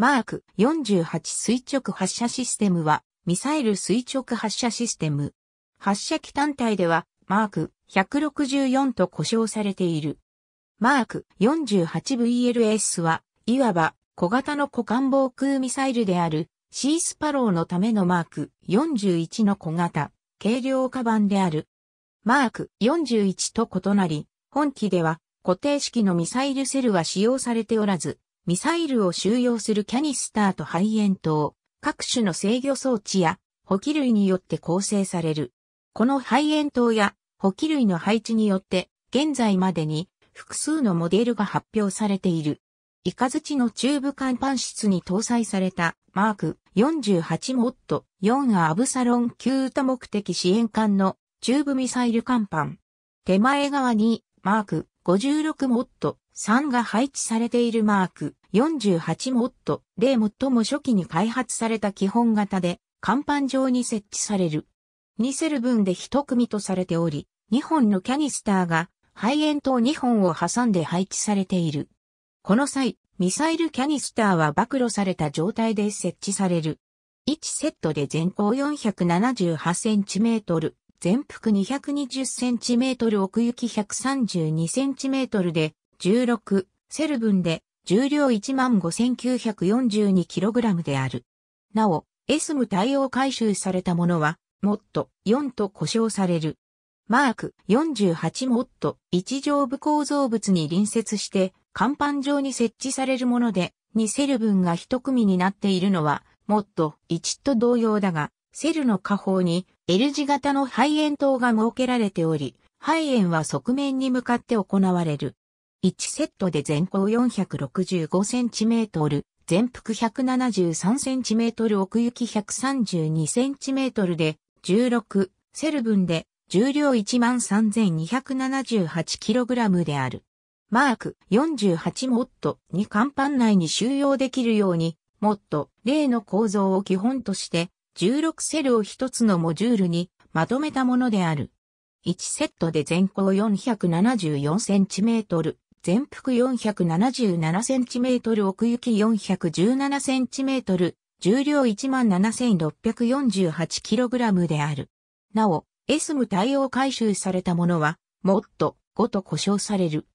マーク48垂直発射システムは、ミサイル垂直発射システム。発射機単体では、マーク164と呼称されている。マーク 48VLS は、いわば小型の股間防空ミサイルである、シースパローのためのマーク41の小型、軽量カバンである。マーク41と異なり、本機では固定式のミサイルセルは使用されておらず、ミサイルを収容するキャニスターと排煙筒、各種の制御装置や補給類によって構成される。この排煙筒や補給類の配置によって、現在までに複数のモデルが発表されている。イカズチのーブ甲板室に搭載されたマーク48モット4アブサロン級多目的支援艦のチューブミサイル甲板。手前側にマーク56モッド、3が配置されているマーク、48モッド、0最も初期に開発された基本型で、甲板上に設置される。2セル分で1組とされており、2本のキャニスターが、排煙筒2本を挟んで配置されている。この際、ミサイルキャニスターは暴露された状態で設置される。1セットで全高4 7 8センチメートル、全幅 220cm 奥行き 132cm で、16、セル分で、重量 15,942kg である。なお、エスム対応回収されたものは、モッと4と呼称される。マーク48モッと。1上部構造物に隣接して、甲板上に設置されるもので、2セル分が1組になっているのは、モッと1と同様だが、セルの下方に L 字型の肺炎塔が設けられており、肺炎は側面に向かって行われる。1セットで全高 465cm、全幅 173cm 奥行き 132cm で、16、セル分で、重量 13,278kg である。マーク48モットに甲板内に収容できるように、モット例の構造を基本として16セルを1つのモジュールにまとめたものである。1セットで全高 474cm、全幅 477cm 奥行き 417cm、重量 17,648kg である。なお、S スム対応回収されたものは、モッド5と呼称される。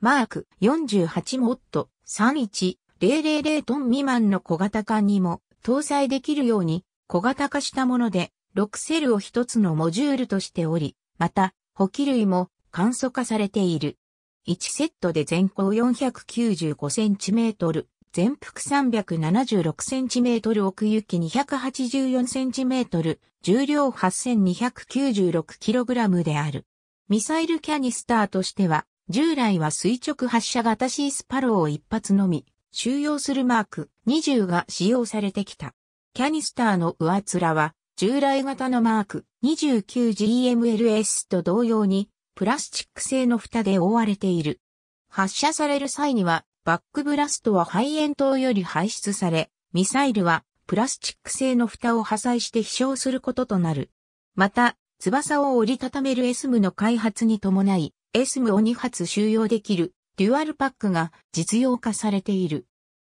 マーク48モッド31000トン未満の小型艦にも搭載できるように小型化したもので、6セルを一つのモジュールとしており、また、補給類も簡素化されている。1セットで全高4 9 5トル、全幅3 7 6トル、奥行き2 8 4トル、重量8 2 9 6ラムである。ミサイルキャニスターとしては、従来は垂直発射型シースパローを一発のみ、収容するマーク20が使用されてきた。キャニスターの上面は、従来型のマーク 29GMLS と同様に、プラスチック製の蓋で覆われている。発射される際には、バックブラストは肺炎筒より排出され、ミサイルはプラスチック製の蓋を破砕して飛翔することとなる。また、翼を折りたためる SM の開発に伴い、SM を2発収容できるデュアルパックが実用化されている。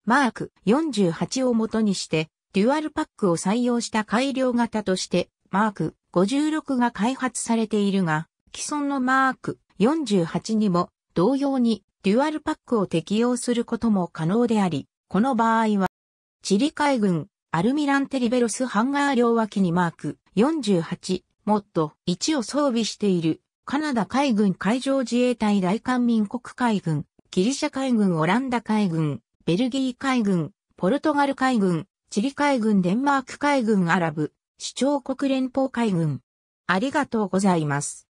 マーク48を元にしてデュアルパックを採用した改良型として、マーク56が開発されているが、既存のマーク48にも同様にデュアルパックを適用することも可能であり、この場合は、チリ海軍アルミランテリベロスハンガー両脇にマーク48、モッと1を装備しているカナダ海軍海上自衛隊大韓民国海軍、ギリシャ海軍オランダ海軍、ベルギー海軍、ポルトガル海軍、チリ海軍デンマーク海軍アラブ、首長国連邦海軍。ありがとうございます。